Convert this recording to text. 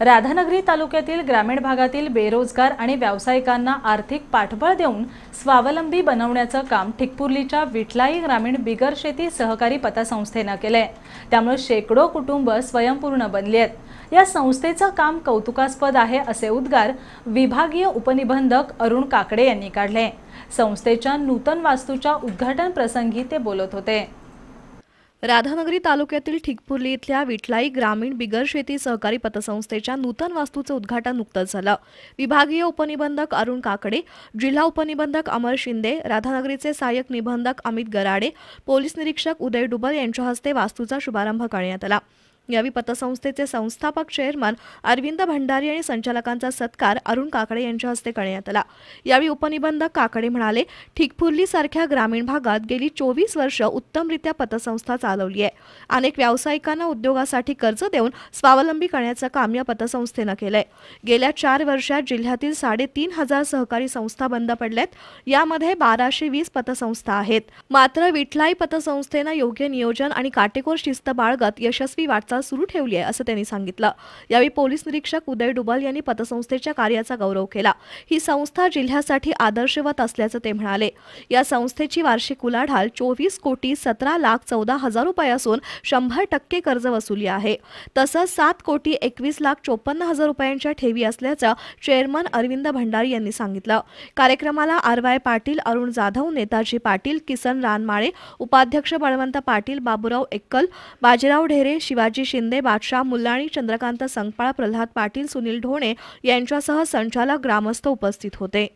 राधानगरी तालुक्यातील ग्रामीण भागातील बेरोजगार आणि व्यावसायिकांना आर्थिक पाठबळ देऊन स्वावलंबी बनवण्याचं काम ठिकपुर्लीच्या विठलाई ग्रामीण बिगर शेती सहकारी पतसंस्थेनं केलंय त्यामुळे शेकडो कुटुंब स्वयंपूर्ण बनली आहेत या संस्थेचं काम कौतुकास्पद आहे असे उद्गार विभागीय उपनिबंधक अरुण काकडे यांनी काढले संस्थेच्या नूतन वास्तूच्या उद्घाटन प्रसंगी ते बोलत होते राधानगरी तालुक्यातील ठिकपुर्ली इथल्या विठलाई ग्रामीण बिगर शेती सहकारी पतसंस्थेच्या नूतन वास्तूचं उद्घाटन नुकतंच झालं विभागीय उपनिबंधक अरुण काकडे जिल्हा उपनिबंधक अमर शिंदे राधानगरीचे सहाय्यक निबंधक अमित गराडे पोलीस निरीक्षक उदय डुबल यांच्या हस्ते वास्तूचा शुभारंभ करण्यात आला यावेळी पतसंस्थेचे संस्थापक चेअरमन अरविंद भंडारी आणि संचालकांचा सत्कार अरुण काकडे यांच्या हस्ते करण्यात आला यावेळी उपनिबंधक काकडे म्हणाले ठिकफुर्ली सारख्या ग्रामीण भागात गेली चोवीस वर्ष उत्तमरित्या पतसंस्था चालवली आहे अनेक व्यावसायिकांना उद्योगासाठी कर्ज देऊन स्वावलंबी करण्याचं काम या पतसंस्थेनं केलंय गेल्या चार वर्षात जिल्ह्यातील साडेतीन हजार सहकारी संस्था बंद पडल्यात यामध्ये बाराशे वीस पतसंस्था आहेत मात्र विठलाई पतसंस्थेनं योग्य नियोजन आणि काटेकोर शिस्त बाळगत यशस्वी वाटचाल व्यवस्था सुरू ठेवली आहे असं त्यांनी सांगितलं यावेळी पोलीस निरीक्षक उदय डुबाल यांनी पतसंस्थेच्या कार्याचा गौरव केला ही संस्था जिल्ह्यासाठी आदर्शवत असल्याचं ते म्हणाले या संस्थेची वार्षिक उलाढाल चोवीस कोटी सतरा लाख चौदा हजार रुपये असून शंभर टक्के कर्ज वसुली आहे तसंच सात कोटी एकवीस लाख चोपन्न हजार रुपयांच्या ठेवी असल्याचं चेअरमन अरविंद भंडारी यांनी सांगितलं कार्यक्रमाला आर पाटील अरुण जाधव नेताजी पाटील किसन रानमाळे उपाध्यक्ष बळवंत पाटील बाबूराव एक्कल बाजीराव ढेरे शिवाजी शिंदे बादशाह मुल्लाणी चंद्रकांत संगपाळ प्रल्हाद पाटील सुनील ढोणे यांच्यासह संचालक ग्रामस्थ उपस्थित होते